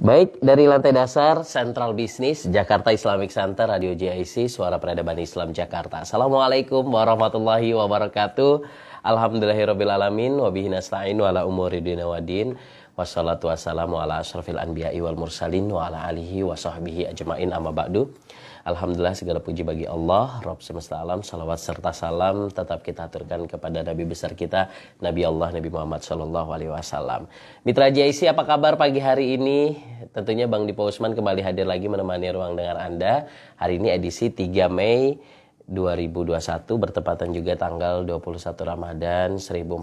Baik, dari lantai dasar Central Business Jakarta Islamic Center Radio JIC Suara Peradaban Islam Jakarta. Assalamualaikum warahmatullahi wabarakatuh. Alhamdulillahirabbil alamin wabihi nasta'in wala umuri dunya wadin. Wassalatu wassalamu ala asrofil anbiya'i wal mursalin wa ala alihi wa sahbihi ajmain amma ba'du. Alhamdulillah segala puji bagi Allah, Rabb semesta alam, salawat serta salam tetap kita aturkan kepada Nabi besar kita, Nabi Allah, Nabi Muhammad Shallallahu Alaihi Wasallam. Mitra JIC, apa kabar pagi hari ini? Tentunya Bang Dipo Usman kembali hadir lagi menemani ruang dengar Anda. Hari ini edisi 3 Mei 2021 bertepatan juga tanggal 21 Ramadan 1442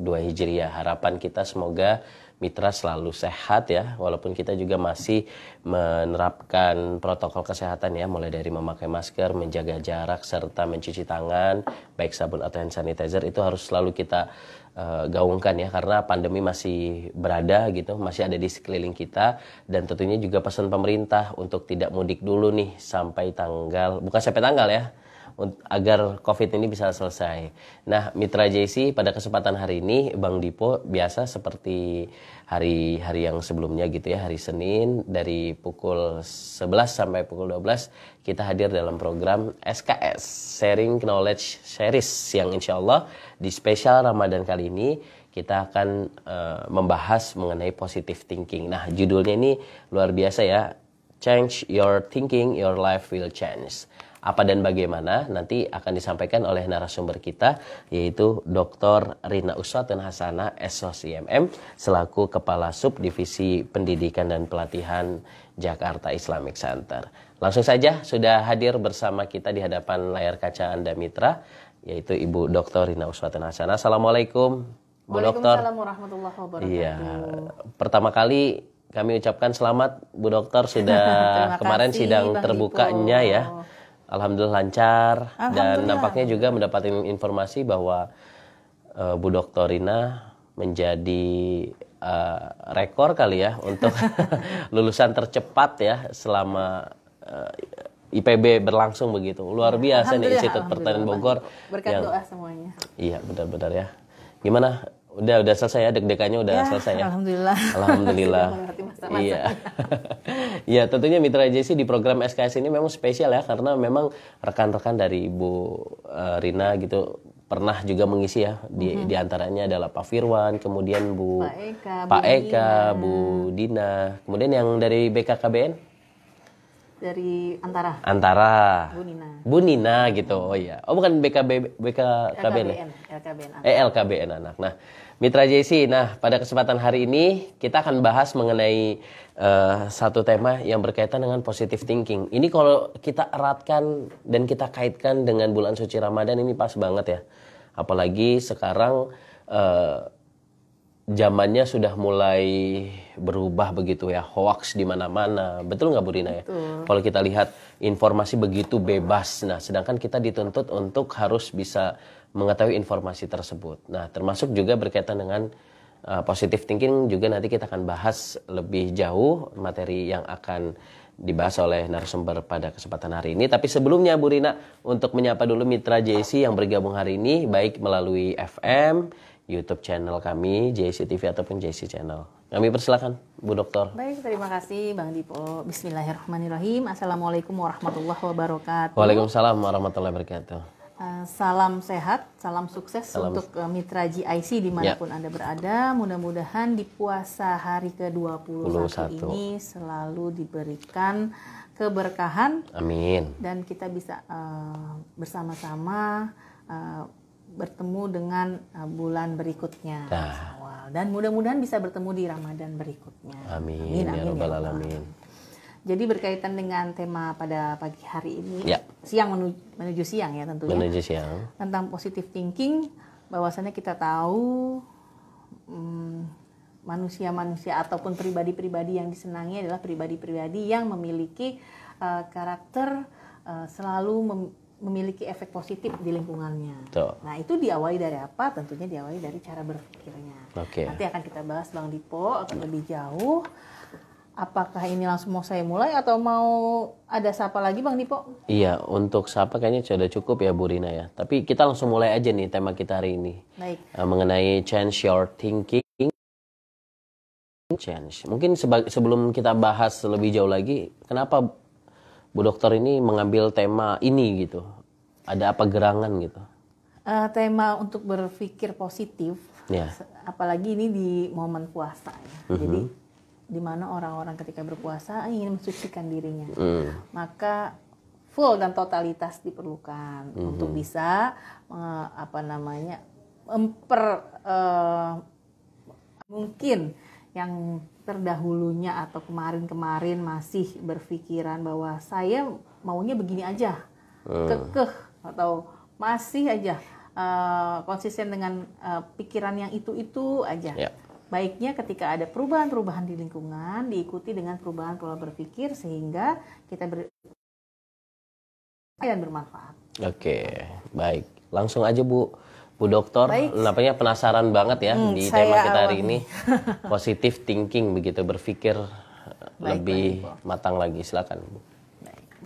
Hijriah. Harapan kita semoga mitra selalu sehat ya walaupun kita juga masih menerapkan protokol kesehatan ya mulai dari memakai masker, menjaga jarak serta mencuci tangan baik sabun atau hand sanitizer itu harus selalu kita uh, gaungkan ya karena pandemi masih berada gitu, masih ada di sekeliling kita dan tentunya juga pesan pemerintah untuk tidak mudik dulu nih sampai tanggal bukan sampai tanggal ya agar COVID ini bisa selesai. Nah, mitra JC pada kesempatan hari ini Bang Dipo biasa seperti hari-hari yang sebelumnya gitu ya, hari Senin dari pukul 11 sampai pukul 12 kita hadir dalam program SKS Sharing Knowledge Series yang insya Allah di spesial Ramadan kali ini kita akan uh, membahas mengenai positive thinking. Nah, judulnya ini luar biasa ya. Change your thinking, your life will change apa dan bagaimana nanti akan disampaikan oleh narasumber kita yaitu Dr. Rina Uswatun Hasana SOCMM selaku Kepala Subdivisi Pendidikan dan Pelatihan Jakarta Islamic Center. Langsung saja sudah hadir bersama kita di hadapan layar kaca Anda Mitra yaitu Ibu Dr. Rina Uswatun Hasana. Assalamualaikum. Bu Dokter. warahmatullahi Iya. Pertama kali kami ucapkan selamat Bu Dokter sudah kemarin sidang terbukanya ya alhamdulillah lancar alhamdulillah. dan nampaknya juga mendapatkan informasi bahwa uh, Bu Rina menjadi uh, rekor kali ya untuk lulusan tercepat ya selama uh, eh, IPB berlangsung begitu. Luar iya, biasa nih Institut Pertanian Bogor. Berkat yang, doa semuanya. Iya, benar-benar ya. Gimana Udah udah selesai ya deg-degannya udah ya, selesai ya. Alhamdulillah. Alhamdulillah. iya. Iya, tentunya Mitra JC di program SKS ini memang spesial ya karena memang rekan-rekan dari Ibu eh, Rina gitu pernah juga mengisi ya di mm -hmm. diantaranya adalah Pak Firwan, kemudian Bu Pak Eka, Pak Bu, Eka Dina. Bu Dina, kemudian yang dari BKKBN dari Antara. Antara. Bu Nina. Bu Nina gitu. Oh iya. Oh bukan BKB BKKBN. Ya? LKBN. LKBN LKBN. Eh LKBN anak. Nah, Mitra JC, nah pada kesempatan hari ini kita akan bahas mengenai uh, satu tema yang berkaitan dengan positive thinking. Ini kalau kita eratkan dan kita kaitkan dengan bulan suci Ramadan ini pas banget ya. Apalagi sekarang uh, zamannya sudah mulai berubah begitu ya, hoax di mana-mana. Betul nggak Bu Rina ya? Betul. Kalau kita lihat informasi begitu bebas, nah sedangkan kita dituntut untuk harus bisa mengetahui informasi tersebut. Nah, termasuk juga berkaitan dengan uh, positive thinking juga nanti kita akan bahas lebih jauh materi yang akan dibahas oleh narasumber pada kesempatan hari ini. Tapi sebelumnya Bu Rina untuk menyapa dulu mitra JC yang bergabung hari ini baik melalui FM, YouTube channel kami JC TV ataupun JC channel. Kami persilakan Bu Dokter. Baik, terima kasih Bang Dipo. Bismillahirrahmanirrahim. Assalamualaikum warahmatullahi wabarakatuh. Waalaikumsalam warahmatullahi wabarakatuh. Eh, salam sehat, salam sukses salam. untuk eh, mitra GIC ya. dimanapun ya. Anda berada. Mudah-mudahan di puasa hari ke-21 ini selalu diberikan keberkahan. Amin. Dan kita bisa uh, bersama-sama uh, bertemu dengan uh, bulan berikutnya. Nah. Dan mudah-mudahan bisa bertemu di Ramadan berikutnya. Amin. Amin, ya amin Ya jadi berkaitan dengan tema pada pagi hari ini, ya. siang menuju, menuju siang ya tentunya. Menuju siang. Tentang positive thinking, bahwasannya kita tahu manusia mm, manusia-manusia ataupun pribadi-pribadi yang disenangi adalah pribadi-pribadi yang memiliki uh, karakter uh, selalu mem memiliki efek positif di lingkungannya. Tuh. Nah itu diawali dari apa? Tentunya diawali dari cara berpikirnya. Okay. Nanti akan kita bahas Bang Dipo akan lebih jauh apakah ini langsung mau saya mulai atau mau ada siapa lagi Bang Dipo? Iya, untuk siapa kayaknya sudah cukup ya Bu Rina ya. Tapi kita langsung mulai aja nih tema kita hari ini. Baik. Uh, mengenai change your thinking change. Mungkin sebelum kita bahas lebih jauh lagi, kenapa Bu Dokter ini mengambil tema ini gitu? Ada apa gerangan gitu? Uh, tema untuk berpikir positif. Yeah. Apalagi ini di momen puasa ya. Mm -hmm. Jadi di mana orang-orang ketika berpuasa ingin mensucikan dirinya. Mm. Maka full dan totalitas diperlukan mm -hmm. untuk bisa uh, apa namanya memper uh, mungkin yang terdahulunya atau kemarin-kemarin masih berpikiran bahwa saya maunya begini aja. Uh. Kekeh atau masih aja uh, konsisten dengan uh, pikiran yang itu-itu aja. Yeah Baiknya ketika ada perubahan-perubahan di lingkungan diikuti dengan perubahan pola berpikir sehingga kita ber dan bermanfaat. Oke, baik. Langsung aja Bu. Bu Dokter, nampaknya penasaran banget ya hmm, di tema kita hari ini. Positive thinking begitu berpikir eh, Baik, lebih baik, matang lagi. Silakan Bu.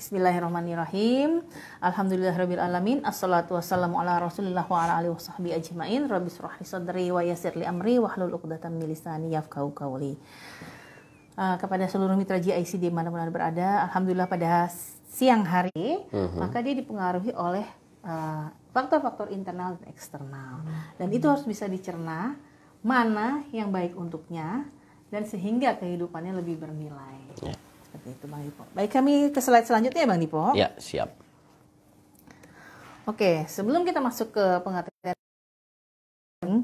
Bismillahirrahmanirrahim. Alhamdulillahirabbil alamin. Assalatu wassalamu ala rasulillah wa ala alihi washabbi ajma'in. Rabbi surahli sadri wa yassir li amri wa hlul 'uqdatam min lisani yafqahu qawli. Uh, kepada seluruh mitra GIC di mana pun berada, Alhamdulillah pada siang hari, uh-huh. maka dia dipengaruhi oleh uh, faktor-faktor uh, internal dan eksternal. Uh-huh. Dan mhm. itu harus bisa dicerna mana yang baik untuknya dan sehingga kehidupannya lebih bernilai. Yeah. Seperti itu Bang Dipo. Baik kami ke slide selanjutnya ya, Bang Dipo. Ya, siap. Oke, sebelum kita masuk ke pengaturan eh,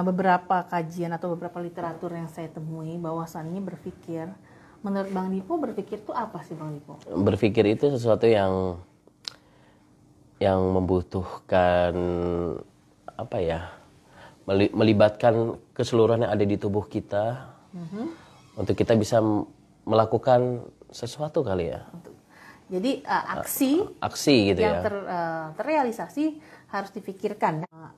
beberapa kajian atau beberapa literatur yang saya temui bahwasannya berpikir menurut Bang Dipo berpikir itu apa sih Bang Dipo? Berpikir itu sesuatu yang yang membutuhkan apa ya melibatkan keseluruhan yang ada di tubuh kita mm-hmm. untuk kita bisa melakukan sesuatu kali ya. Jadi uh, aksi, uh, aksi gitu yang ya. ter, uh, terrealisasi harus dipikirkan. Uh,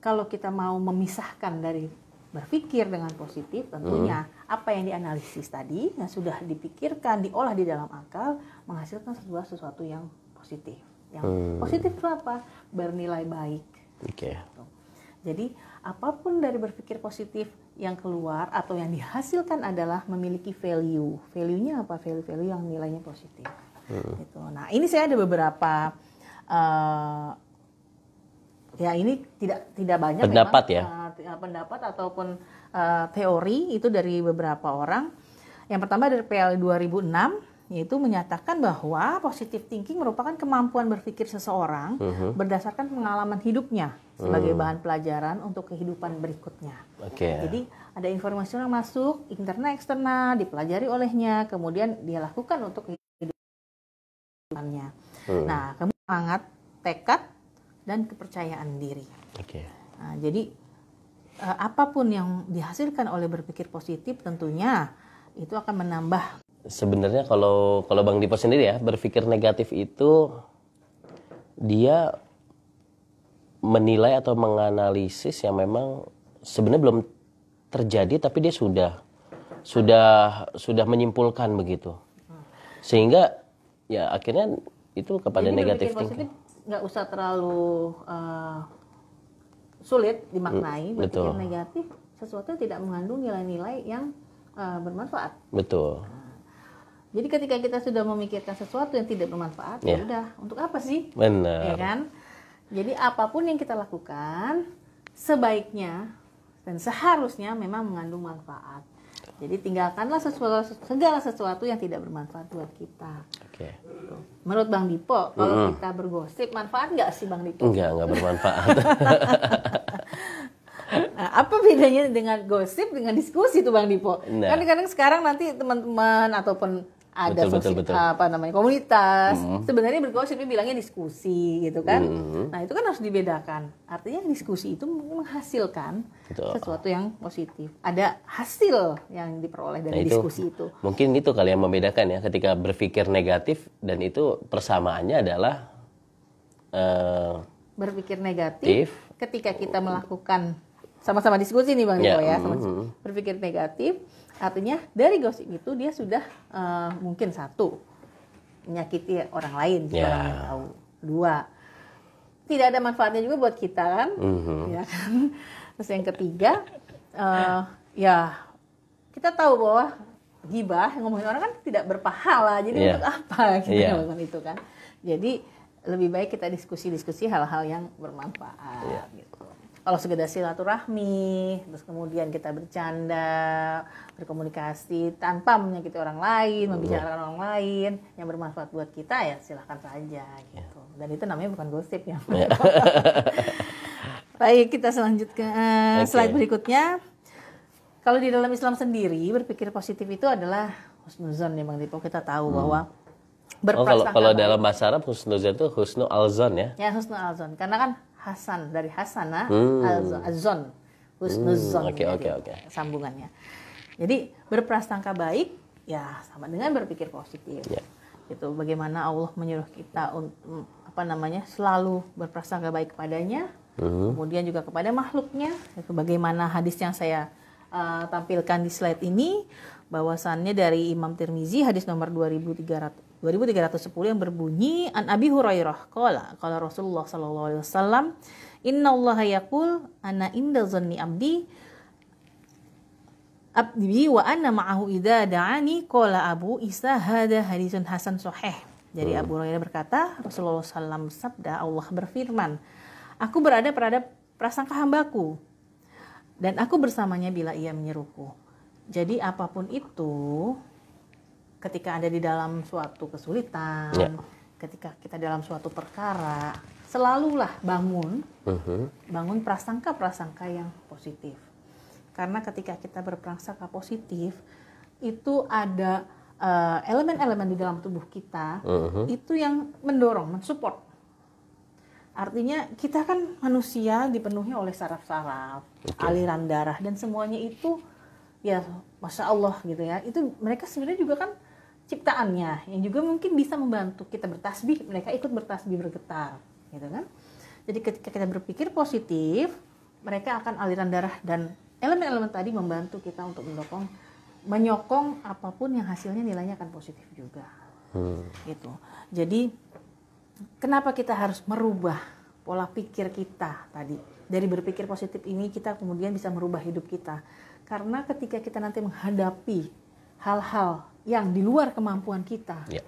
kalau kita mau memisahkan dari berpikir dengan positif, tentunya hmm. apa yang dianalisis tadi yang sudah dipikirkan, diolah di dalam akal, menghasilkan sebuah sesuatu yang positif. Yang hmm. positif itu apa? Bernilai baik. Oke. Okay. Gitu. Jadi apapun dari berpikir positif yang keluar atau yang dihasilkan adalah memiliki value. Value-nya apa? Value-value yang nilainya positif. Hmm. Gitu. Nah, ini saya ada beberapa uh, ya ini tidak tidak banyak pendapat memang, ya. Uh, pendapat ataupun uh, teori itu dari beberapa orang. Yang pertama dari PL 2006 yaitu menyatakan bahwa positive thinking merupakan kemampuan berpikir seseorang uh-huh. berdasarkan pengalaman hidupnya sebagai uh bahan pelajaran untuk kehidupan berikutnya. Okay. jadi ada informasi yang masuk internal eksternal dipelajari olehnya, kemudian dia lakukan untuk kehidupannya. uh Nah, kemudian semangat, tekad, dan kepercayaan diri. Okay. Nah, jadi eh, apapun yang dihasilkan oleh berpikir positif tentunya itu akan menambah sebenarnya kalau kalau Bang Dipo sendiri ya berpikir negatif itu dia menilai atau menganalisis yang memang sebenarnya belum terjadi tapi dia sudah sudah sudah menyimpulkan begitu sehingga ya akhirnya itu kepada negatif thinking nggak usah terlalu uh, sulit dimaknai mm, berpikir Betul. negatif sesuatu yang tidak mengandung nilai-nilai yang uh, bermanfaat. Betul. Jadi ketika kita sudah memikirkan sesuatu yang tidak bermanfaat, ya, ya udah, untuk apa sih? Benar. Ya kan? Jadi apapun yang kita lakukan sebaiknya dan seharusnya memang mengandung manfaat. Jadi tinggalkanlah sesuatu, segala sesuatu yang tidak bermanfaat buat kita. Oke. Okay. Menurut Bang Dipo, kalau mm kita bergosip, manfaat nggak sih Bang Dipo? Enggak, nggak bermanfaat. nah, apa bedanya dengan gosip dengan diskusi tuh Bang Dipo? Nah. Kan kadang sekarang nanti teman-teman ataupun ada betul, betul, betul. apa namanya komunitas mm. sebenarnya berkoalisi bilangnya diskusi gitu kan mm. nah itu kan harus dibedakan artinya diskusi itu menghasilkan betul. sesuatu yang positif ada hasil yang diperoleh dari nah, itu, diskusi itu mungkin itu kalian membedakan ya ketika berpikir negatif dan itu persamaannya adalah uh, berpikir negatif ketika kita melakukan sama-sama diskusi nih bang Niko ya, ya mm-hmm. sama mm berpikir negatif Artinya dari gosip itu dia sudah uh, mungkin satu menyakiti orang lain yeah. orang yang tahu. Dua tidak ada manfaatnya juga buat kita kan, mm-hmm. ya kan. Terus yang ketiga uh, ya kita tahu bahwa gibah yang ngomongin orang kan tidak berpahala jadi yeah. untuk apa kita yeah. ngomongin itu kan jadi lebih baik kita diskusi-diskusi hal-hal yang bermanfaat yeah. gitu kalau sekedar silaturahmi, terus kemudian kita bercanda, berkomunikasi tanpa menyakiti orang lain, hmm. membicarakan orang lain yang bermanfaat buat kita ya silahkan saja iya. gitu. Dan itu namanya bukan gosip ya. Iya. Baik, kita selanjutkan okay. slide berikutnya. Kalau di dalam Islam sendiri berpikir positif itu adalah husnuzon ya Bang Dipo. Kita tahu hmm. bahwa berprasangka. Oh, kalau, kalau dalam bahasa Arab husnuzon itu husnu alzon ya. Ya, husnu alzon. Karena kan Hasan dari Hasanah hmm. Azon Husnuzon hmm, okay, okay, okay. sambungannya. Jadi berprasangka baik ya sama dengan berpikir positif. Yeah. Itu bagaimana Allah menyuruh kita untuk apa namanya selalu berprasangka baik kepadanya. hmm. kemudian juga kepada makhluknya. Itu bagaimana hadis yang saya uh, tampilkan di slide ini bahwasannya dari Imam Tirmizi hadis nomor 2300 2310 yang berbunyi an Abi Hurairah qala qala Rasulullah sallallahu alaihi wasallam innallaha yaqul ana inda zanni abdi abdi wa ana ma'ahu idza da'ani qala Abu Isa hadza hadisun hasan sahih jadi hmm. Abu Hurairah berkata Rasulullah sallam sabda Allah berfirman aku berada pada prasangka hambaku dan aku bersamanya bila ia menyeruku jadi apapun itu ketika ada di dalam suatu kesulitan, ya. ketika kita dalam suatu perkara, selalulah bangun, uh-huh. bangun prasangka-prasangka yang positif. Karena ketika kita berprasangka positif, itu ada elemen eh, elemen-elemen di dalam tubuh kita, uh-huh. itu yang mendorong, mensupport. Artinya kita kan manusia dipenuhi oleh saraf-saraf, okay. aliran darah dan semuanya itu ya masya Allah gitu ya itu mereka sebenarnya juga kan ciptaannya yang juga mungkin bisa membantu kita bertasbih mereka ikut bertasbih bergetar gitu kan jadi ketika kita berpikir positif mereka akan aliran darah dan elemen-elemen tadi membantu kita untuk mendukung menyokong apapun yang hasilnya nilainya akan positif juga hmm. gitu jadi kenapa kita harus merubah pola pikir kita tadi dari berpikir positif ini kita kemudian bisa merubah hidup kita karena ketika kita nanti menghadapi hal-hal yang di luar kemampuan kita. Yeah.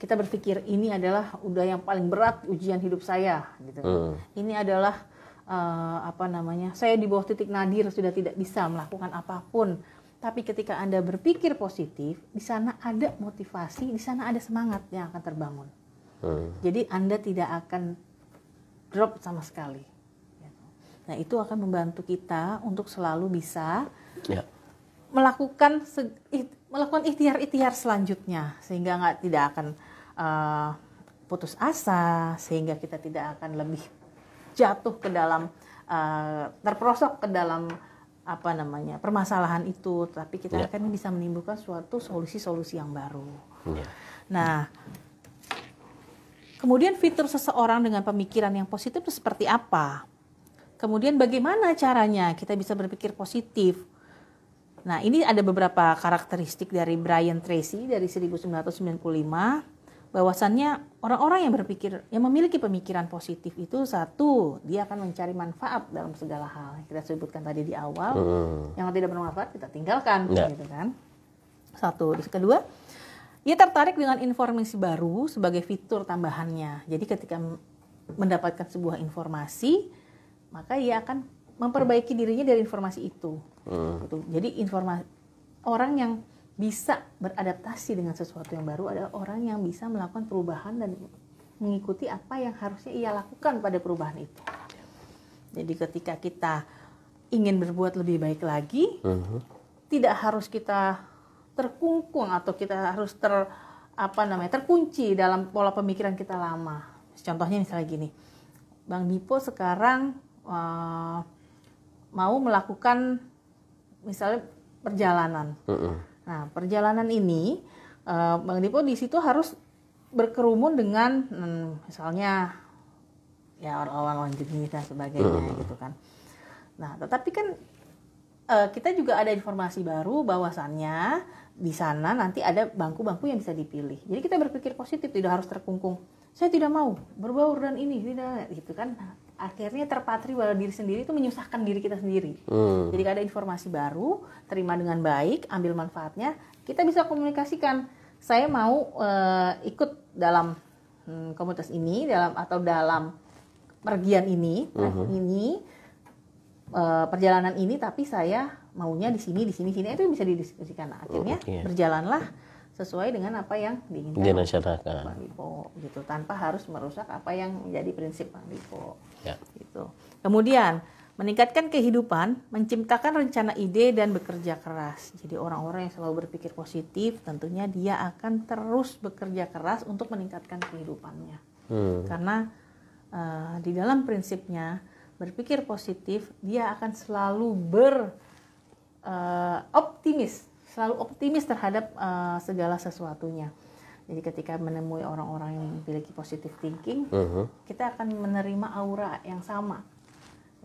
Kita berpikir ini adalah udah yang paling berat ujian hidup saya gitu. Mm. Ini adalah uh, apa namanya? Saya di bawah titik nadir sudah tidak bisa melakukan apapun. Tapi ketika Anda berpikir positif, di sana ada motivasi, di sana ada semangat yang akan terbangun. Hmm. Jadi Anda tidak akan drop sama sekali. Gitu. Nah itu akan membantu kita untuk selalu bisa ya. melakukan melakukan ikhtiar-ikhtiar selanjutnya sehingga nggak tidak akan uh, putus asa sehingga kita tidak akan lebih jatuh ke dalam uh, terperosok ke dalam apa namanya permasalahan itu tapi kita yeah. akan bisa menimbulkan suatu solusi-solusi yang baru. Yeah. Nah, kemudian fitur seseorang dengan pemikiran yang positif itu seperti apa? Kemudian bagaimana caranya kita bisa berpikir positif? Nah, ini ada beberapa karakteristik dari Brian Tracy dari 1995 bahwasannya orang-orang yang berpikir yang memiliki pemikiran positif itu satu dia akan mencari manfaat dalam segala hal yang kita sebutkan tadi di awal hmm. yang tidak bermanfaat kita tinggalkan yeah. gitu kan satu Terus kedua ia tertarik dengan informasi baru sebagai fitur tambahannya jadi ketika mendapatkan sebuah informasi maka ia akan memperbaiki dirinya dari informasi itu. Hmm. Jadi informasi orang yang bisa beradaptasi dengan sesuatu yang baru adalah orang yang bisa melakukan perubahan dan mengikuti apa yang harusnya ia lakukan pada perubahan itu. Jadi ketika kita ingin berbuat lebih baik lagi, uh-huh. tidak harus kita terkungkung atau kita harus ter apa namanya terkunci dalam pola pemikiran kita lama. Contohnya misalnya gini, Bang Dipo sekarang uh, mau melakukan misalnya perjalanan. Uh-uh. Nah, perjalanan ini uh, Bang Dipo di situ harus berkerumun dengan hmm, misalnya ya orang-orang jenis dan sebagainya uh-uh. gitu kan. Nah, tetapi kan uh, kita juga ada informasi baru bahwasannya di sana nanti ada bangku-bangku yang bisa dipilih. Jadi kita berpikir positif, tidak harus terkungkung. Saya tidak mau berbaur dan ini, tidak gitu kan akhirnya terpatri bahwa diri sendiri itu menyusahkan diri kita sendiri. Hmm. Jadi ada informasi baru, terima dengan baik, ambil manfaatnya, kita bisa komunikasikan. Saya mau uh, ikut dalam hmm, komunitas ini, dalam atau dalam pergian ini, hmm. ini uh, perjalanan ini, tapi saya maunya di sini, di sini, sini itu bisa didiskusikan. Nah, akhirnya hmm, iya. berjalanlah sesuai dengan apa yang diinginkan masyarakat. Bang Lipo, gitu tanpa harus merusak apa yang menjadi prinsip Bang Lipo. Ya. Gitu. Kemudian meningkatkan kehidupan, menciptakan rencana ide dan bekerja keras. Jadi orang-orang yang selalu berpikir positif, tentunya dia akan terus bekerja keras untuk meningkatkan kehidupannya. Hmm. Karena uh, di dalam prinsipnya berpikir positif, dia akan selalu ber uh, optimis, selalu optimis terhadap uh, segala sesuatunya. Jadi ketika menemui orang-orang yang memiliki positive thinking, uh -huh. kita akan menerima aura yang sama.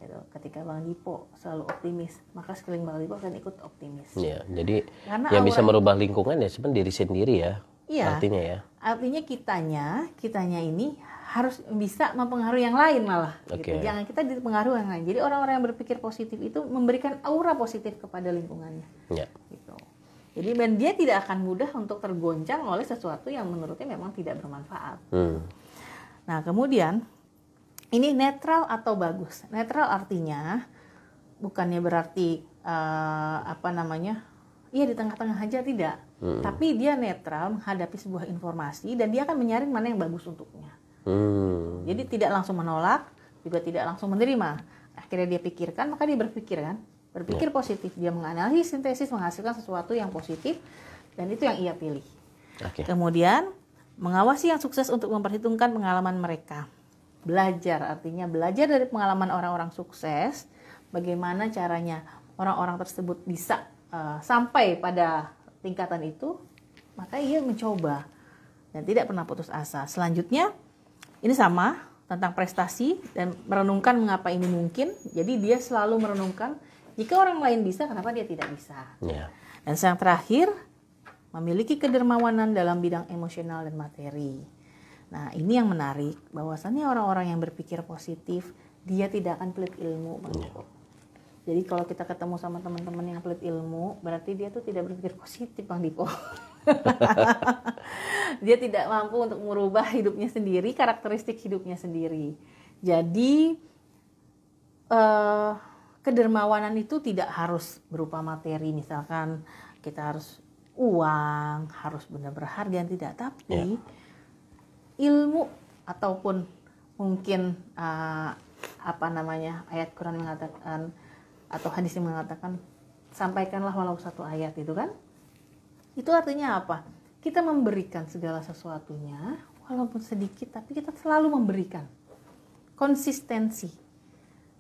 Gitu. Ketika Bang Dipo selalu optimis, maka sekeliling Bang Dipo akan ikut optimis. Ya, jadi Karena yang bisa merubah lingkungan ya sebenarnya diri sendiri ya. Iya. Artinya ya. Artinya kitanya, kitanya ini harus bisa mempengaruhi yang lain malah. Okay. Gitu. Jangan kita dipengaruhi yang lain. Jadi orang-orang yang berpikir positif itu memberikan aura positif kepada lingkungannya. Ya. Jadi dan dia tidak akan mudah untuk tergoncang oleh sesuatu yang menurutnya memang tidak bermanfaat. Hmm. Nah, kemudian ini netral atau bagus. Netral artinya bukannya berarti uh, apa namanya? Iya di tengah-tengah aja tidak. Hmm. Tapi dia netral menghadapi sebuah informasi dan dia akan menyaring mana yang bagus untuknya. Hmm. Jadi tidak langsung menolak, juga tidak langsung menerima. Akhirnya dia pikirkan, maka dia berpikir kan, berpikir yeah. positif dia menganalisis sintesis menghasilkan sesuatu yang positif dan itu yang ia pilih okay. kemudian mengawasi yang sukses untuk memperhitungkan pengalaman mereka belajar artinya belajar dari pengalaman orang-orang sukses bagaimana caranya orang-orang tersebut bisa uh, sampai pada tingkatan itu maka ia mencoba dan tidak pernah putus asa selanjutnya ini sama tentang prestasi dan merenungkan mengapa ini mungkin jadi dia selalu merenungkan jika orang lain bisa, kenapa dia tidak bisa? Yeah. Dan yang terakhir, memiliki kedermawanan dalam bidang emosional dan materi. Nah, ini yang menarik bahwasannya orang-orang yang berpikir positif, dia tidak akan pelit ilmu. Yeah. Jadi kalau kita ketemu sama teman-teman yang pelit ilmu, berarti dia tuh tidak berpikir positif, Bang Dipo. dia tidak mampu untuk merubah hidupnya sendiri, karakteristik hidupnya sendiri. Jadi uh, kedermawanan itu tidak harus berupa materi misalkan kita harus uang harus benar berharga tidak tapi yeah. ilmu ataupun mungkin uh, apa namanya ayat Quran mengatakan atau hadis yang mengatakan sampaikanlah walau satu ayat itu kan itu artinya apa kita memberikan segala sesuatunya walaupun sedikit tapi kita selalu memberikan konsistensi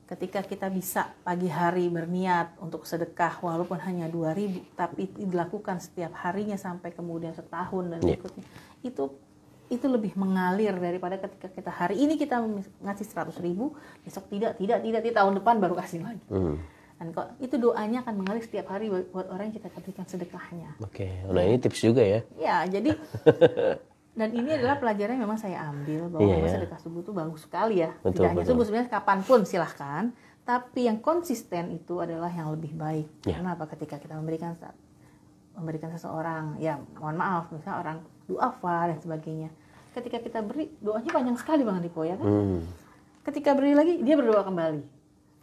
ketika kita bisa pagi hari berniat untuk sedekah walaupun hanya 2000 tapi dilakukan setiap harinya sampai kemudian setahun dan iya. berikutnya yeah. itu itu lebih mengalir daripada ketika kita hari ini kita ngasih 100 ribu besok tidak tidak tidak di tahun depan baru kasih lagi mm. dan kok itu doanya akan mengalir setiap hari buat orang yang kita berikan sedekahnya oke okay. nah ini tips juga ya ya jadi dan ini nah. adalah pelajaran yang memang saya ambil bahwa yeah. memang sedekah subuh itu bagus sekali ya betul, tidak betul. hanya subuh sebenarnya kapanpun silahkan tapi yang konsisten itu adalah yang lebih baik yeah. karena apa ketika kita memberikan memberikan seseorang ya mohon maaf misalnya orang duafa dan sebagainya ketika kita beri doanya panjang sekali bang Ripo ya kan hmm. ketika beri lagi dia berdoa kembali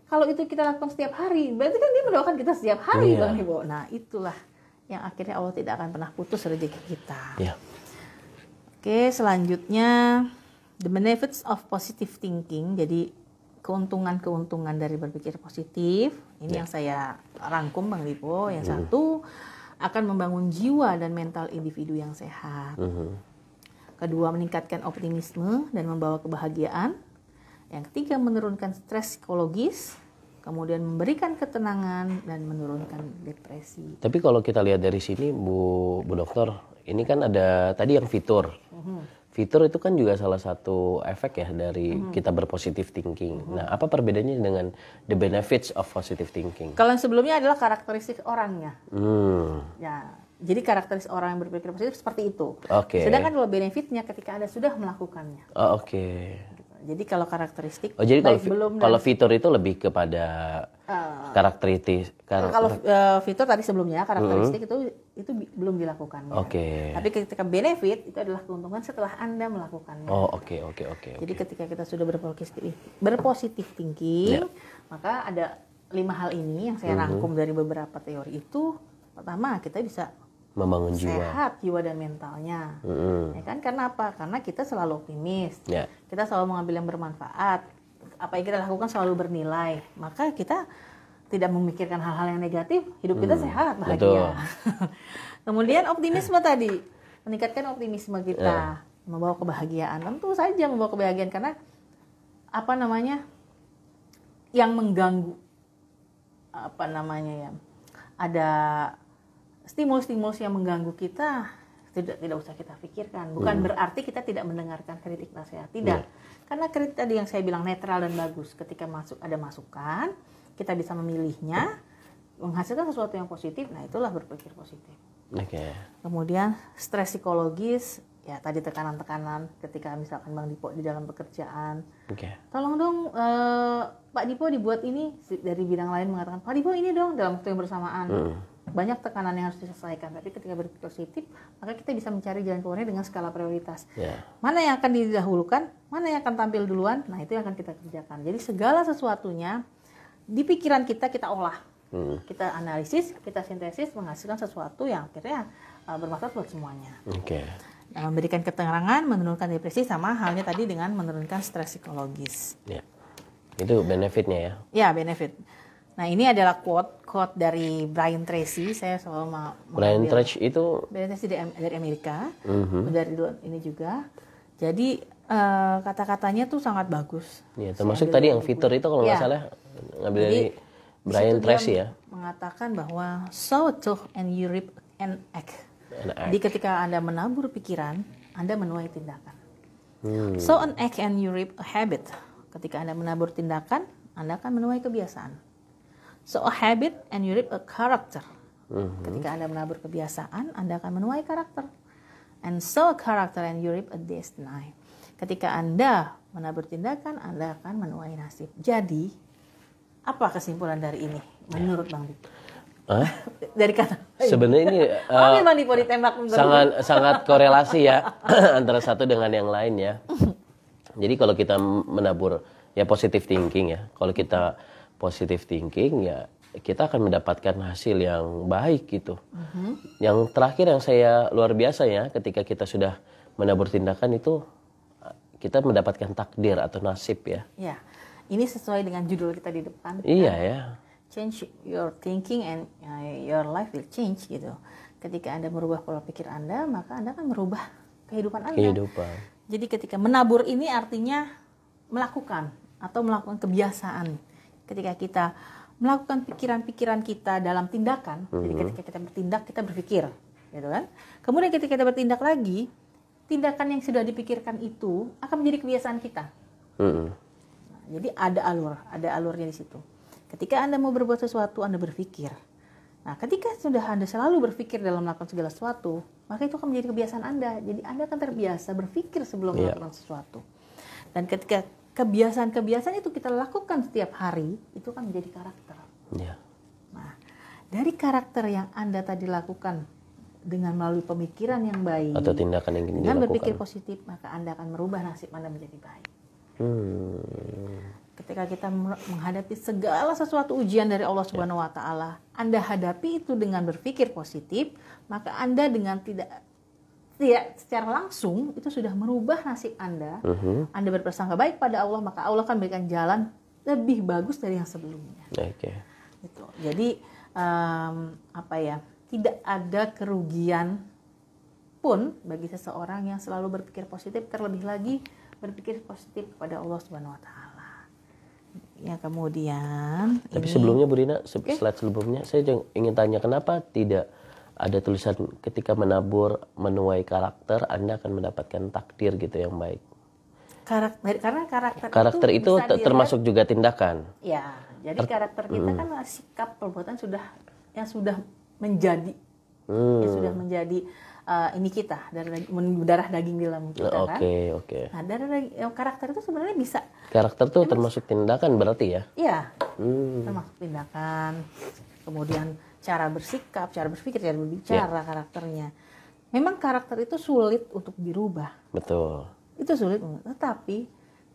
kalau itu kita lakukan setiap hari berarti kan dia mendoakan kita setiap hari yeah. bang Ripo nah itulah yang akhirnya Allah tidak akan pernah putus rezeki kita yeah. Oke, selanjutnya the benefits of positive thinking. Jadi keuntungan-keuntungan dari berpikir positif. Ini yeah. yang saya rangkum Bang Lipo. Yang mm. satu akan membangun jiwa dan mental individu yang sehat. Mm -hmm. Kedua, meningkatkan optimisme dan membawa kebahagiaan. Yang ketiga, menurunkan stres psikologis, kemudian memberikan ketenangan dan menurunkan depresi. Tapi kalau kita lihat dari sini Bu Bu Dokter, ini kan ada tadi yang fitur -hmm. Fitur itu kan juga salah satu efek ya dari mm -hmm. kita berpositif thinking. Mm -hmm. Nah, apa perbedaannya dengan the benefits of positive thinking? Kalau yang sebelumnya adalah karakteristik orangnya. Mm. Ya, jadi karakteristik orang yang berpikir positif seperti itu. Oke. Okay. Sedangkan kalau benefitnya ketika Anda sudah melakukannya. Oh, Oke. Okay. Gitu. Jadi kalau karakteristik. Oh jadi kalau belum kalau fitur itu lebih kepada uh, eh, karakteristik. Karakter... kalau uh, fitur tadi sebelumnya karakteristik mm -hmm. itu itu bi belum dilakukan. Oke. Okay. Tapi ketika benefit itu adalah keuntungan setelah Anda melakukannya. Oh, oke oke oke. Jadi okay. ketika kita sudah berpositif berpositif tinggi, yeah. maka ada lima hal ini yang saya mm-hmm. rangkum dari beberapa teori itu. Pertama, kita bisa membangun jiwa. Sehat jiwa dan mentalnya. Mm-hmm. Ya kan? Karena apa? Karena kita selalu optimis. Yeah. Kita selalu mengambil yang bermanfaat. Apa yang kita lakukan selalu bernilai. Maka kita tidak memikirkan hal-hal yang negatif, hidup kita hmm. sehat, bahagia. Kemudian optimisme tadi, meningkatkan optimisme kita, yeah. membawa kebahagiaan. Tentu saja membawa kebahagiaan karena apa namanya? yang mengganggu apa namanya ya? Ada stimulus-stimulus yang mengganggu kita tidak tidak usah kita pikirkan. Bukan hmm. berarti kita tidak mendengarkan kritik nasihat, tidak. Yeah. Karena kritik tadi yang saya bilang netral dan bagus. Ketika masuk ada masukan, kita bisa memilihnya menghasilkan sesuatu yang positif nah itulah berpikir positif okay. kemudian stres psikologis ya tadi tekanan-tekanan ketika misalkan Bang Dipo di dalam pekerjaan. Okay. Tolong dong eh, Pak Dipo dibuat ini dari bidang lain mengatakan Pak Dipo ini dong dalam waktu yang bersamaan. hmm. Banyak tekanan yang harus diselesaikan, tapi ketika berpikir positif, maka kita bisa mencari jalan keluarnya dengan skala prioritas. Yeah. Mana yang akan didahulukan, mana yang akan tampil duluan, nah itu yang akan kita kerjakan. Jadi segala sesuatunya di pikiran kita kita olah hmm. kita analisis kita sintesis menghasilkan sesuatu yang akhirnya uh, bermanfaat buat semuanya okay. nah, eh, memberikan keterangan menurunkan depresi sama halnya tadi dengan menurunkan stres psikologis Ya. itu benefitnya ya ya benefit Nah ini adalah quote quote dari Brian Tracy. Saya selalu mau Brian Tracy itu Brian Tracy dari, dari Amerika, mm-hmm. dari ini juga. Jadi uh, kata-katanya tuh sangat bagus. Ya, termasuk tadi yang fitur itu kalau nggak iya. salah ngambil dari Brian Tracy ya mengatakan bahwa so talk and you reap an act. an act. Jadi ketika Anda menabur pikiran, Anda menuai tindakan. Hmm. So an act and you reap a habit. Ketika Anda menabur tindakan, Anda akan menuai kebiasaan. So a habit and you reap a character. Mm-hmm. Ketika Anda menabur kebiasaan, Anda akan menuai karakter. And so a character and you reap a destiny. Ketika Anda menabur tindakan, Anda akan menuai nasib. Jadi, apa kesimpulan dari ini menurut Bang Dik? Hah? dari kata sebenarnya ini uh, Bang Dipo ditembak sangat sangat korelasi ya antara satu dengan yang lain ya. Jadi kalau kita menabur ya positive thinking ya. Kalau kita positive thinking ya kita akan mendapatkan hasil yang baik gitu. Mm-hmm. Yang terakhir yang saya luar biasa ya, ketika kita sudah menabur tindakan itu kita mendapatkan takdir atau nasib ya. Yeah ini sesuai dengan judul kita di depan iya kan? ya change your thinking and eh, your life will change gitu ketika anda merubah pola pikir anda maka anda akan merubah kehidupan anda kehidupan jadi ketika menabur ini artinya melakukan atau melakukan kebiasaan ketika kita melakukan pikiran-pikiran kita dalam tindakan. Mm -hmm. Jadi mm-hmm. ketika kita bertindak kita berpikir, gitu kan. Kemudian ketika kita bertindak lagi, tindakan yang sudah dipikirkan itu akan menjadi kebiasaan kita. Mm -hmm. Jadi ada alur, ada alurnya di situ. Ketika Anda mau berbuat sesuatu, Anda berpikir. Nah, ketika sudah Anda selalu berpikir dalam melakukan segala sesuatu, maka itu akan menjadi kebiasaan Anda. Jadi Anda akan terbiasa berpikir sebelum yeah. melakukan sesuatu. Dan ketika kebiasaan-kebiasaan itu kita lakukan setiap hari, itu akan menjadi karakter. Yeah. Nah, dari karakter yang Anda tadi lakukan dengan melalui pemikiran yang baik atau tindakan yang dengan dilakukan. berpikir positif, maka Anda akan merubah nasib Anda menjadi baik. Hmm. Ketika kita menghadapi segala sesuatu ujian dari Allah Subhanahu wa taala, Anda hadapi itu dengan berpikir positif, maka Anda dengan tidak tidak secara langsung itu sudah merubah nasib Anda. uh Anda berprasangka baik pada Allah, maka Allah akan berikan jalan lebih bagus dari yang sebelumnya. Okay. Gitu. Jadi um, apa ya? Tidak ada kerugian pun bagi seseorang yang selalu berpikir positif, terlebih lagi berpikir positif kepada Allah Subhanahu wa taala. Ya, kemudian Tapi ini, sebelumnya Bu Rina, se okay. slide sebelumnya saya ingin tanya kenapa tidak ada tulisan ketika menabur menuai karakter Anda akan mendapatkan takdir gitu yang baik. Karakter karena karakter karakter itu, itu termasuk dilihat, juga tindakan. Ya, jadi karakter kita mm. kan sikap perbuatan sudah yang sudah menjadi Hmm. sudah menjadi uh, ini kita darah darah daging di dalam kita kan. Oke, oke. Okay. Nah, darah daging eh, karakter itu sebenarnya bisa Karakter itu termasuk tindakan berarti ya? Iya. Hmm. Termasuk tindakan. Kemudian cara bersikap, cara berpikir, cara berbicara yeah. karakternya. Memang karakter itu sulit untuk dirubah. Betul. Itu sulit, tetapi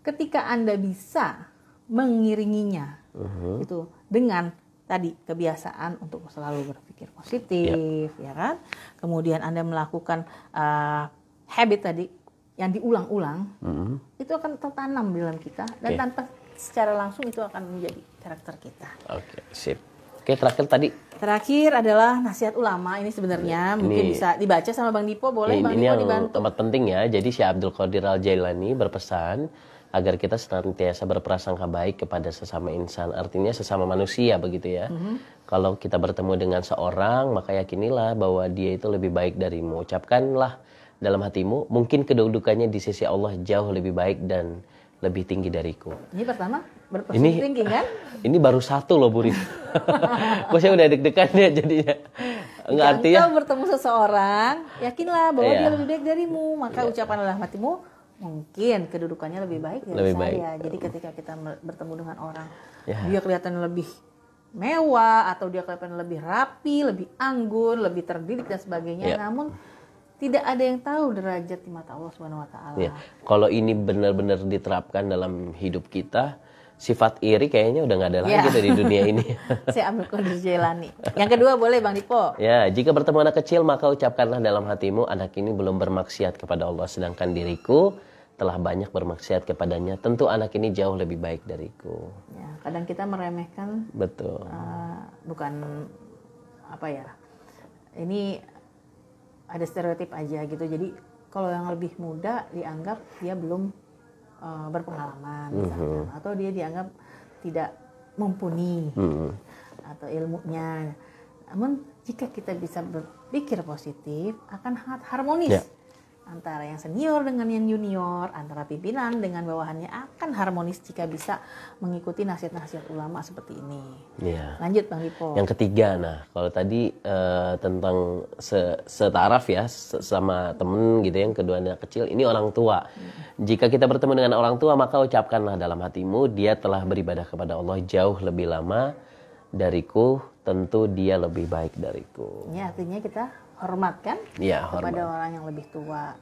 ketika Anda bisa mengiringinya uh -huh. itu dengan tadi kebiasaan untuk selalu ber berpikir iya. positif, ya, ya kan? Kemudian Anda melakukan uh, habit tadi yang diulang-ulang, mm-hmm. itu akan tertanam di dalam kita dan okay. tanpa secara langsung itu akan menjadi karakter kita. Oke, okay, sip. Oke, okay, terakhir tadi. Terakhir adalah nasihat ulama ini sebenarnya iya. ini, mungkin bisa dibaca sama Bang Dipo boleh ini, Bang ini Dipo yang dibantu. Tempat penting ya. Jadi Syekh Abdul Qadir Al Jailani berpesan agar kita senantiasa berprasangka baik kepada sesama insan artinya sesama manusia begitu ya mm-hmm. kalau kita bertemu dengan seorang maka yakinilah bahwa dia itu lebih baik darimu ucapkanlah dalam hatimu mungkin kedudukannya di sisi Allah jauh lebih baik dan lebih tinggi dariku. Ini pertama ini, tinggi kan? Ini baru satu loh Bu Rif. Kok udah deg-degan ya jadinya. Enggak artinya. bertemu seseorang, yakinlah bahwa yeah. dia lebih baik darimu, maka yeah. ucapan dalam hatimu mungkin kedudukannya lebih baik dari lebih saya. Baik. Jadi ketika kita bertemu dengan orang, ya. dia kelihatan lebih mewah atau dia kelihatan lebih rapi, lebih anggun, lebih terdidik dan sebagainya. Ya. Namun tidak ada yang tahu derajat di mata Allah Subhanahu wa taala. Ya. Kalau ini benar-benar diterapkan dalam hidup kita, sifat iri kayaknya udah nggak ada lagi lagi ya. dari dunia ini. Saya ambil kondisi Jelani. Yang kedua boleh Bang Dipo. Ya, jika bertemu anak kecil maka ucapkanlah dalam hatimu anak ini belum bermaksiat kepada Allah sedangkan diriku telah banyak bermaksiat kepadanya, tentu anak ini jauh lebih baik dariku. Ya, kadang kita meremehkan. Betul. Uh, bukan apa ya? Ini ada stereotip aja gitu. Jadi kalau yang lebih muda dianggap dia belum uh, berpengalaman, mm -hmm. atau dia dianggap tidak mumpuni mm -hmm. atau ilmunya. Namun jika kita bisa berpikir positif, akan sangat harmonis. Yeah antara yang senior dengan yang junior, antara pimpinan dengan bawahannya akan harmonis jika bisa mengikuti nasihat-nasihat ulama seperti ini. Ya. Lanjut Bang Lipo. Yang ketiga, nah kalau tadi uh, tentang se setaraf ya sama temen gitu ya, yang kedua anak kecil, ini orang tua. Hmm. Jika kita bertemu dengan orang tua maka ucapkanlah dalam hatimu dia telah beribadah kepada Allah jauh lebih lama dariku, tentu dia lebih baik dariku. Ya artinya kita hormat kan ya, hormat. kepada orang yang lebih tua.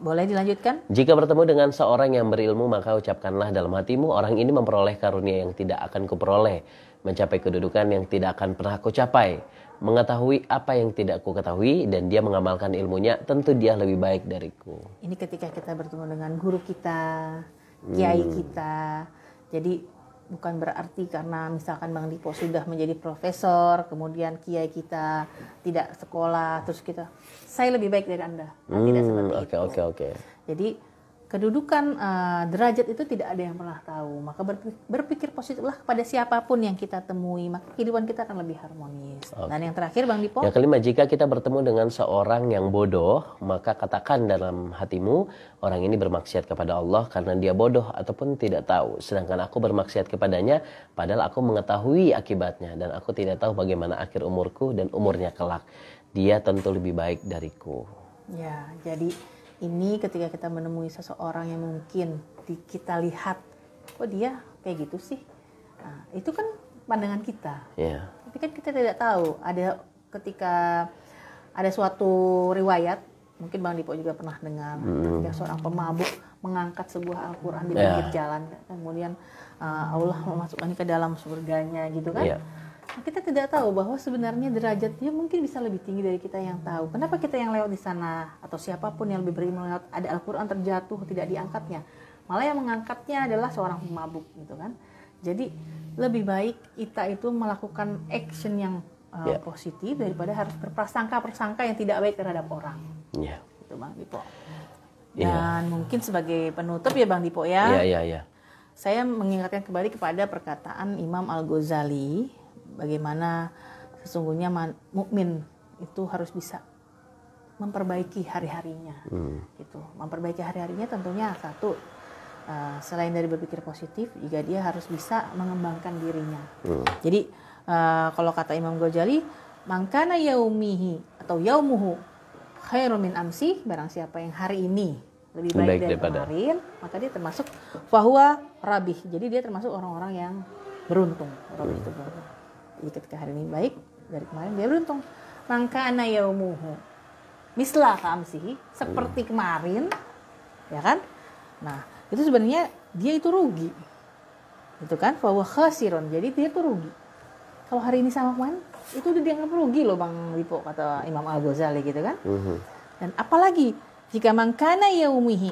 Boleh dilanjutkan? Jika bertemu dengan seorang yang berilmu, maka ucapkanlah dalam hatimu, orang ini memperoleh karunia yang tidak akan kuperoleh, mencapai kedudukan yang tidak akan pernah kucapai, mengetahui apa yang tidak ku dan dia mengamalkan ilmunya, tentu dia lebih baik dariku. Ini ketika kita bertemu dengan guru kita, hmm. kiai hmm. kita, jadi bukan berarti karena misalkan Bang Dipo sudah menjadi profesor, kemudian kiai kita tidak sekolah, terus kita saya lebih baik dari Anda. Nah, hmm, tidak seperti okay, itu. Oke, okay, oke, okay. Jadi kedudukan uh, derajat itu tidak ada yang pernah tahu. Maka berpikir positiflah kepada siapapun yang kita temui, maka kehidupan kita akan lebih harmonis. Okay. Dan yang terakhir Bang Dipo. Yang kelima, jika kita bertemu dengan seorang yang bodoh, maka katakan dalam hatimu, orang ini bermaksiat kepada Allah karena dia bodoh ataupun tidak tahu. Sedangkan aku bermaksiat kepadanya padahal aku mengetahui akibatnya dan aku tidak tahu bagaimana akhir umurku dan umurnya kelak. Dia tentu lebih baik dariku. Ya, jadi ini ketika kita menemui seseorang yang mungkin di, kita lihat kok dia kayak gitu sih nah, itu kan pandangan kita yeah. tapi kan kita tidak tahu ada ketika ada suatu riwayat mungkin bang Dipo juga pernah dengar mm. ketika seorang pemabuk mengangkat sebuah Al-Quran di iya. pinggir yeah. jalan kemudian uh, Allah memasukkannya ke dalam surganya gitu kan yeah kita tidak tahu bahwa sebenarnya derajatnya mungkin bisa lebih tinggi dari kita yang tahu. Kenapa kita yang lewat di sana atau siapapun yang lebih beriman lewat ada Al-Qur'an terjatuh tidak diangkatnya. Malah yang mengangkatnya adalah seorang pemabuk gitu kan. Jadi lebih baik kita itu melakukan action yang uh, eh, yeah. positif daripada harus berprasangka-prasangka yang tidak baik terhadap orang. Iya. Yeah. Itu Bang Dipo. Iya. Dan yeah. mungkin sebagai penutup ya Bang Dipo ya. Iya, yeah, iya, yeah, iya. Yeah. Saya mengingatkan kembali kepada perkataan Imam Al-Ghazali bagaimana sesungguhnya mukmin itu harus bisa memperbaiki hari-harinya hmm. gitu memperbaiki hari-harinya tentunya satu uh, selain dari berpikir positif juga dia harus bisa mengembangkan dirinya hmm. jadi uh, kalau kata Imam Ghazali mangkana yaumihi atau yaumuhu khairun min amsi barang siapa yang hari ini lebih baik, baik dari daripada. kemarin maka dia termasuk bahwa rabih jadi dia termasuk orang-orang yang beruntung rabih hmm. itu beruntung jadi gitu, ketika hari ini baik dari kemarin dia beruntung. Maka anayaumuhu mislah kamsihi seperti hmm. kemarin ya kan nah itu sebenarnya dia itu rugi itu kan bahwa khasiron jadi dia itu rugi kalau hari ini sama kemarin itu udah dianggap rugi loh bang Lipo kata Imam Al Ghazali gitu kan hmm. dan apalagi jika mangkana yaumihi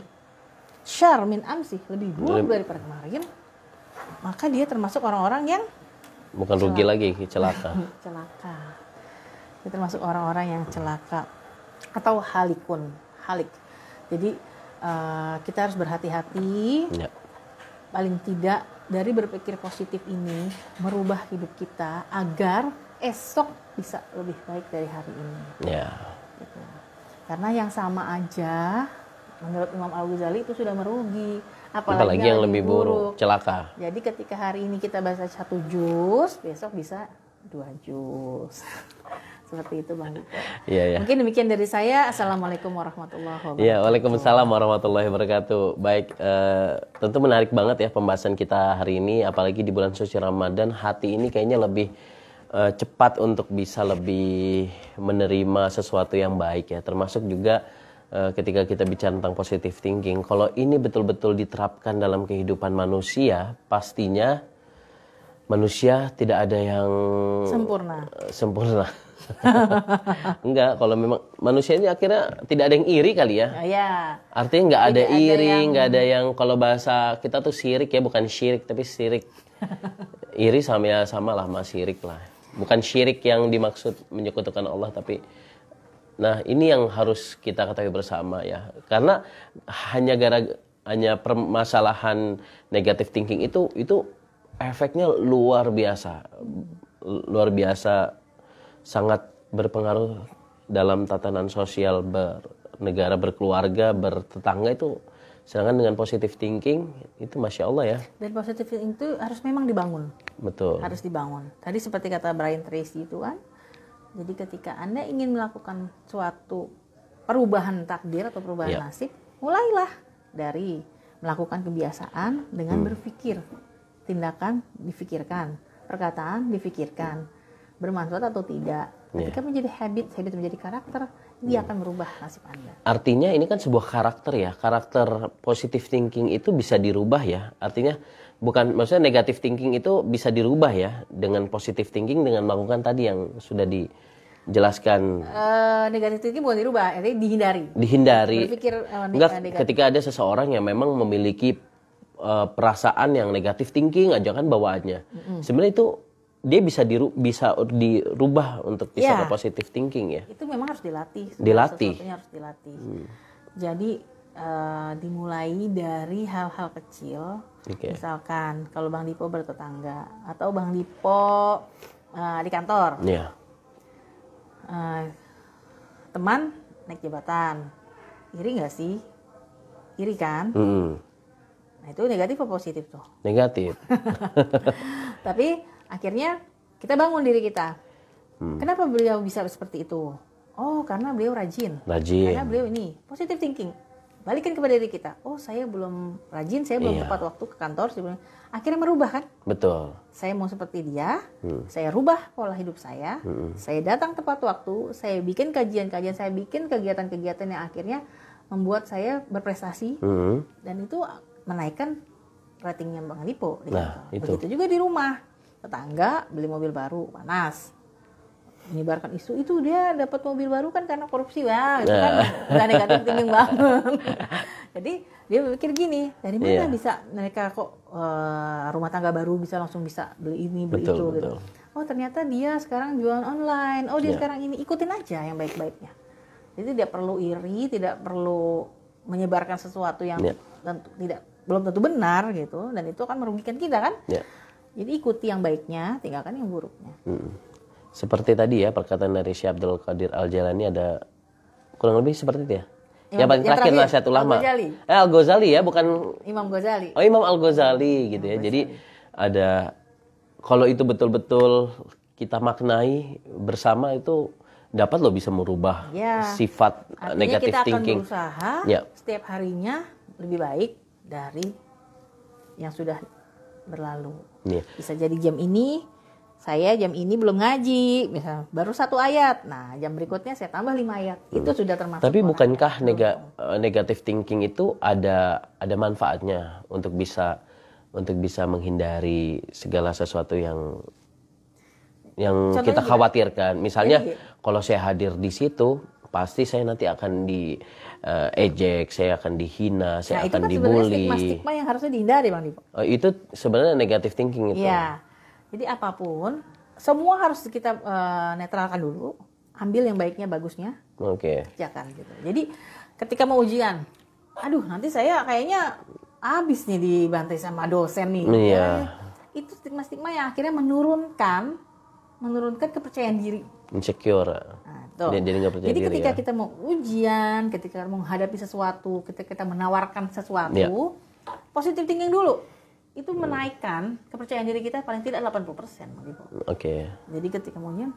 syar min amsih, lebih buruk daripada kemarin maka dia termasuk orang-orang yang bukan celaka. rugi lagi celaka celaka itu termasuk orang-orang yang celaka atau halikun halik jadi uh, kita harus berhati-hati ya. paling tidak dari berpikir positif ini merubah hidup kita agar esok bisa lebih baik dari hari ini ya. Gitu. karena yang sama aja menurut Imam Al Ghazali itu sudah merugi apalagi, yang, lebih buruk. buruk celaka jadi ketika hari ini kita baca satu jus besok bisa dua jus seperti itu bang Iya, ya. mungkin demikian dari saya assalamualaikum warahmatullahi wabarakatuh ya waalaikumsalam warahmatullahi wabarakatuh baik eh, tentu menarik banget ya pembahasan kita hari ini apalagi di bulan suci ramadan hati ini kayaknya lebih eh, cepat untuk bisa lebih menerima sesuatu yang baik ya termasuk juga Eh, ketika kita bicara tentang positive thinking, kalau ini betul-betul diterapkan dalam kehidupan manusia, pastinya manusia tidak ada yang sempurna. Eh, sempurna. enggak, kalau memang manusia ini akhirnya tidak ada yang iri kali ya. Ya. Artinya enggak ada tidak iri, nggak ada yang, yang kalau bahasa kita tuh sirik ya, bukan syirik tapi sirik. iri sama ya sama lah, mas sirik lah. Bukan syirik yang dimaksud menyekutukan Allah tapi Nah, ini yang harus kita ketahui bersama ya. Karena hanya gara hanya permasalahan negatif thinking itu itu efeknya luar biasa. Luar biasa sangat berpengaruh dalam tatanan sosial bernegara, berkeluarga, bertetangga itu Sedangkan dengan positive thinking itu masya Allah ya. Dan positive thinking itu harus memang dibangun. Betul. Harus dibangun. Tadi seperti kata Brian Tracy itu kan, jadi ketika Anda ingin melakukan suatu perubahan takdir atau perubahan yeah. nasib, mulailah dari melakukan kebiasaan dengan hmm. berpikir. Tindakan difikirkan, perkataan difikirkan, bermanfaat atau tidak. Iya. Ketika yeah. menjadi habit, habit menjadi karakter, dia hmm. akan merubah nasib Anda. Artinya ini kan sebuah karakter ya. Karakter positif thinking itu bisa dirubah ya. Artinya bukan maksudnya negatif thinking itu bisa dirubah ya dengan positif thinking dengan melakukan tadi yang sudah di jelaskan uh, eh, negatif thinking bukan dirubah, artinya dihindari. Dihindari. Berpikir uh, Enggak, ketika ada seseorang yang memang memiliki uh, perasaan yang negatif thinking aja kan bawaannya. Mm -hmm. Sebenarnya itu dia bisa diru bisa dirubah untuk bisa yeah. ke positive thinking ya. Itu memang harus dilatih. Dilatih. harus dilatih. Hmm. Jadi uh, dimulai dari hal-hal kecil. Okay. Misalkan kalau Bang Dipo bertetangga atau Bang Dipo uh, di kantor. Yeah. Iya. Uh, teman naik jabatan. Iri nggak sih? Iri kan? Hmm. Nah, itu negatif atau positif tuh? Negatif. Tapi akhirnya kita bangun diri kita hmm. kenapa beliau bisa seperti itu oh karena beliau rajin rajin karena beliau ini positive thinking balikin kepada diri kita oh saya belum rajin saya belum iya. tepat waktu ke kantor akhirnya merubah kan betul saya mau seperti dia hmm. saya rubah pola hidup saya hmm. saya datang tepat waktu saya bikin kajian-kajian saya bikin kegiatan-kegiatan yang akhirnya membuat saya berprestasi hmm. dan itu menaikkan ratingnya bang Lipo nah, itu. begitu juga di rumah tetangga beli mobil baru panas menyebarkan isu itu dia dapat mobil baru kan karena korupsi wah itu kan iya. udah negatif tinggi banget jadi dia berpikir gini dari mana yeah. bisa mereka kok uh, rumah tangga baru bisa langsung bisa beli ini beli betul, itu gitu. betul. gitu oh ternyata dia sekarang jualan online oh dia yeah. sekarang ini ikutin aja yang baik-baiknya jadi tidak perlu iri tidak perlu menyebarkan sesuatu yang yeah. tentu, tidak belum tentu benar gitu dan itu akan merugikan kita kan yeah. Jadi ikuti yang baiknya, tinggalkan yang buruknya. Hmm. Seperti tadi ya perkataan dari Syekh Abdul Qadir Al Jalani ada kurang lebih seperti itu ya. Imam, yang paling yang terakhir nasihat ulama. Al Eh, Al Ghazali ya, bukan Imam Ghazali. Oh, Imam Al gitu ya. Ghazali gitu Imam ya. Ghazali. Jadi ada kalau itu betul-betul kita maknai bersama itu dapat loh bisa merubah ya. sifat Artinya eh, negatif kita akan thinking. berusaha ya. setiap harinya lebih baik dari yang sudah berlalu. Yeah. Bisa jadi jam ini saya jam ini belum ngaji, misal baru satu ayat. Nah, jam berikutnya saya tambah lima ayat. Hmm. Itu sudah termasuk. Tapi bukankah nega, eh, negatif thinking itu ada ada manfaatnya untuk bisa untuk bisa menghindari segala sesuatu yang yang Contohnya kita khawatirkan. Misalnya iya, iya. kalau saya hadir di situ, pasti saya nanti akan di uh, ejek, saya akan dihina, nah, saya nah, akan itu kan dibully. stigma-stigma yang harusnya dihindari, Bang Dipo. Uh, itu sebenarnya negative thinking itu. Iya. Jadi apapun, semua harus kita uh, netralkan dulu, ambil yang baiknya, bagusnya. Oke. Okay. Jangan gitu. Jadi ketika mau ujian, aduh nanti saya kayaknya habis nih dibantai sama dosen nih. Iya. Yeah. Itu stigma-stigma yang akhirnya menurunkan menurunkan kepercayaan diri. Insecure Betul. Gitu. Dia jadi percaya Jadi diri, ketika ya? kita mau ujian, ketika mau menghadapi sesuatu, ketika kita menawarkan sesuatu, ya. positif thinking dulu. Itu hmm. menaikkan kepercayaan diri kita paling tidak 80% persen. Oke. Okay. Jadi ketika mau ujian,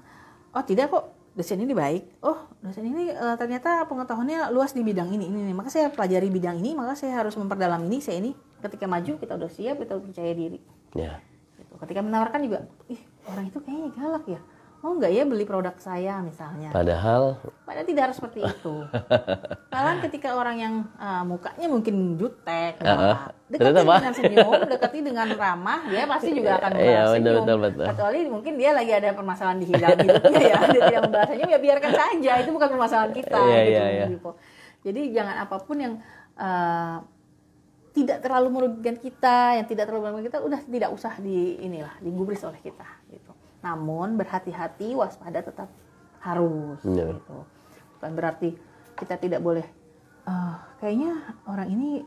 oh tidak kok dosen ini baik. Oh dosen ini uh, ternyata pengetahuannya luas di bidang ini, ini, ini. Maka saya pelajari bidang ini, maka saya harus memperdalam ini, saya ini. Ketika maju kita udah siap, kita udah percaya diri. Ya. Gitu. Ketika menawarkan juga, ih orang itu kayaknya galak ya mau oh, nggak ya beli produk saya misalnya. Padahal. Padahal tidak harus seperti itu. Malah ketika orang yang uh, mukanya mungkin jutek, uh-huh. dekati dengan senyum, dekati dengan ramah, dia pasti juga akan membahas iya, senyum. Betul, betul. Kecuali mungkin dia lagi ada permasalahan di dalam hidupnya ya, dia yang bahasanya ya biarkan saja, itu bukan permasalahan kita. Iya, gitu, iya, iya. Gitu. Jadi jangan apapun yang uh, tidak terlalu merugikan kita, yang tidak terlalu merugikan kita, udah tidak usah di inilah digubris oleh kita gitu. Namun berhati-hati, waspada tetap harus yeah. gitu. Bukan berarti kita tidak boleh uh, kayaknya orang ini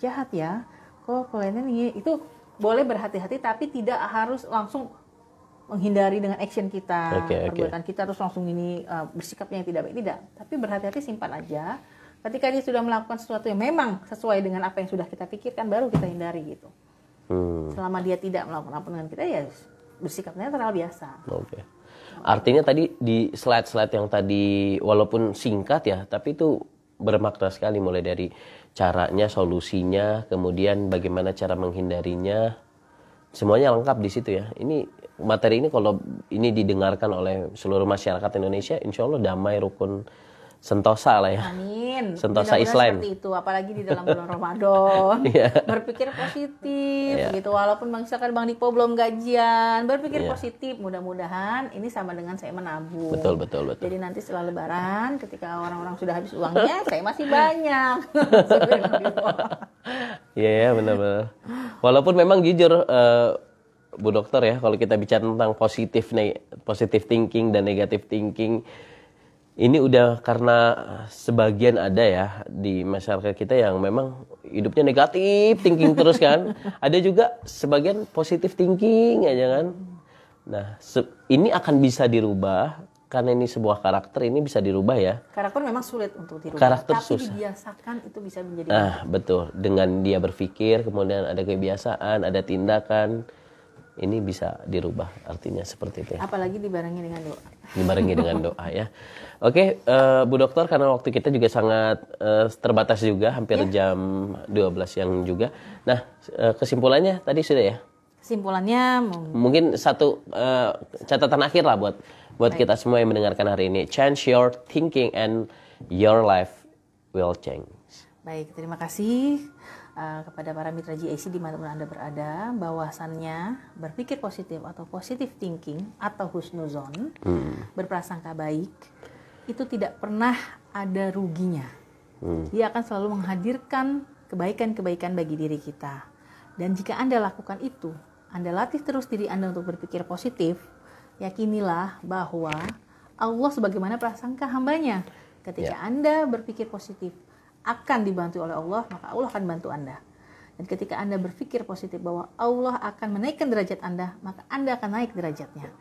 jahat ya. Kok kliennya ini itu boleh berhati-hati tapi tidak harus langsung menghindari dengan action kita, okay, perbuatan okay. kita terus langsung ini uh, bersikapnya yang tidak baik tidak. Tapi berhati-hati simpan aja. Ketika dia sudah melakukan sesuatu yang memang sesuai dengan apa yang sudah kita pikirkan baru kita hindari gitu. Hmm. Selama dia tidak melakukan apa dengan kita ya bersikap netral biasa. Oke. Okay. Artinya tadi di slide-slide yang tadi walaupun singkat ya, tapi itu bermakna sekali mulai dari caranya, solusinya, kemudian bagaimana cara menghindarinya. Semuanya lengkap di situ ya. Ini materi ini kalau ini didengarkan oleh seluruh masyarakat Indonesia, insya Allah damai, rukun, sentosa lah ya. Amin. Sentosa Islam. Seperti itu, apalagi di dalam bulan Ramadan. yeah. Berpikir positif yeah. gitu walaupun Bang misalkan Bang Dipo belum gajian, berpikir yeah. positif. Mudah-mudahan ini sama dengan saya menabung. Betul, betul, betul. Jadi nanti setelah lebaran ketika orang-orang sudah habis uangnya, saya masih banyak. Iya, yeah, benar-benar. Walaupun memang jujur uh, Bu dokter ya, kalau kita bicara tentang positif nih, positif thinking dan negatif thinking, ini udah karena sebagian ada ya di masyarakat kita yang memang hidupnya negatif thinking terus kan. Ada juga sebagian positif thinking aja ya, ya kan. Nah, ini akan bisa dirubah karena ini sebuah karakter ini bisa dirubah ya. Karakter memang sulit untuk dirubah. Karakter tapi susah. dibiasakan itu bisa menjadi. Nah, betul. Dengan dia berpikir, kemudian ada kebiasaan, ada tindakan ini bisa dirubah artinya seperti itu. Ya. Apalagi dibarengi dengan doa. Dibarengi dengan doa ya. Oke, uh, Bu Dokter karena waktu kita juga sangat uh, terbatas juga hampir ya. jam 12 yang juga. Nah, uh, kesimpulannya tadi sudah ya. Kesimpulannya mungkin satu uh, catatan akhir lah buat buat Baik. kita semua yang mendengarkan hari ini. Change your thinking and your life will change. Baik, terima kasih Eh, kepada para mitra GIC mana Anda berada, bahwasannya berpikir positif atau positive thinking atau husnuzon, hmm. berprasangka baik, itu tidak pernah ada ruginya. Hmm. Dia akan selalu menghadirkan kebaikan-kebaikan bagi diri kita. Dan jika Anda lakukan itu, Anda latih terus diri Anda untuk berpikir positif, yakinilah bahwa Allah sebagaimana prasangka hambanya. Ketika yeah. Anda berpikir positif, akan dibantu oleh Allah, maka Allah akan bantu Anda. Dan ketika Anda berpikir positif bahwa Allah akan menaikkan derajat Anda, maka Anda akan naik derajatnya.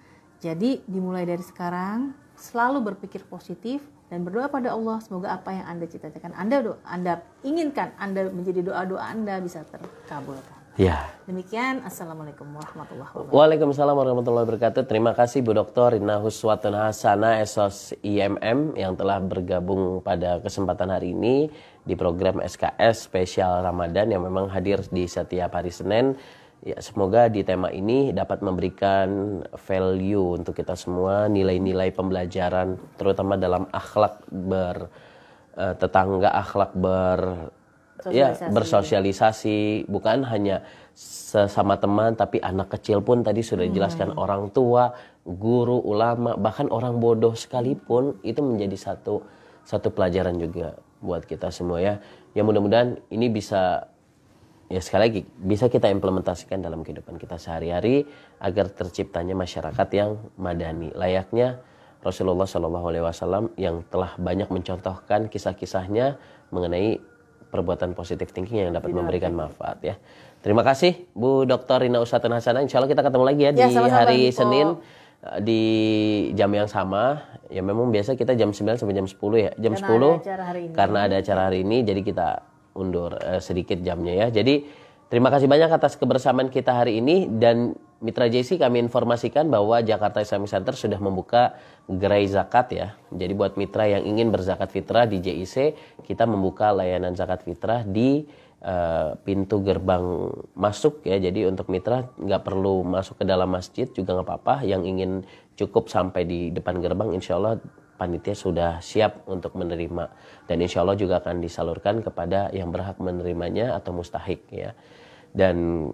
Jadi dimulai dari sekarang, selalu berpikir positif dan berdoa pada Allah semoga apa yang Anda cita-citakan, Anda Anda inginkan, Anda menjadi doa-doa Anda bisa terkabulkan. Ya. Demikian, Assalamualaikum warahmatullahi wabarakatuh. Waalaikumsalam warahmatullahi wabarakatuh. Terima kasih Bu Dr. Rina Huswatun Hasana, Sos IMM yang telah bergabung pada kesempatan hari ini di program SKS spesial Ramadan yang memang hadir di setiap hari Senin. Ya, semoga di tema ini dapat memberikan value untuk kita semua, nilai-nilai pembelajaran terutama dalam akhlak bertetangga, eh, akhlak ber Iya, sosialisasi. ya bersosialisasi bukan hanya sesama teman tapi anak kecil pun tadi sudah dijelaskan hmm. orang tua guru ulama bahkan orang bodoh sekalipun itu menjadi satu satu pelajaran juga buat kita semua ya ya mudah-mudahan ini bisa ya sekali lagi bisa kita implementasikan dalam kehidupan kita sehari-hari agar terciptanya masyarakat yang madani layaknya Rasulullah Shallallahu Alaihi Wasallam yang telah banyak mencontohkan kisah-kisahnya mengenai perbuatan positif thinking yang dapat Tidak memberikan manfaat ya. Terima kasih Bu Dr. Rina Usatan Hasanah. Insya Allah kita ketemu lagi ya, ya di sama -sama hari Bipo. Senin eh, di jam yang sama. Ya memang biasa kita jam 9 sampai jam 10 ya. Jam karena 10 ada karena ada acara hari ini jadi kita undur uh, sedikit jamnya ya. Jadi Terima kasih banyak atas kebersamaan kita hari ini dan Mitra JC kami informasikan bahwa Jakarta Islamic Center sudah membuka gerai zakat ya. Jadi buat mitra yang ingin berzakat fitrah di JIC, kita membuka layanan zakat fitrah di uh, pintu gerbang masuk ya. Jadi untuk mitra nggak perlu masuk ke dalam masjid juga nggak apa-apa. Yang ingin cukup sampai di depan gerbang, insya Allah panitia sudah siap untuk menerima dan insya Allah juga akan disalurkan kepada yang berhak menerimanya atau mustahik ya. Dan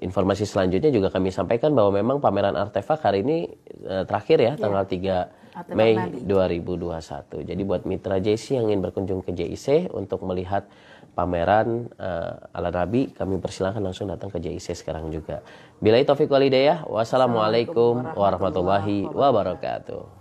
informasi selanjutnya juga kami sampaikan bahwa memang pameran artefak hari ini uh, terakhir ya, ya. tanggal 3 artefak Mei Nabi. 2021. Jadi buat mitra JC yang ingin berkunjung ke JIC untuk melihat pameran uh, ala Nabi, kami persilahkan langsung datang ke JIC sekarang juga. Bila Taufik Walidayah, wassalamualaikum warahmatullahi wabarakatuh.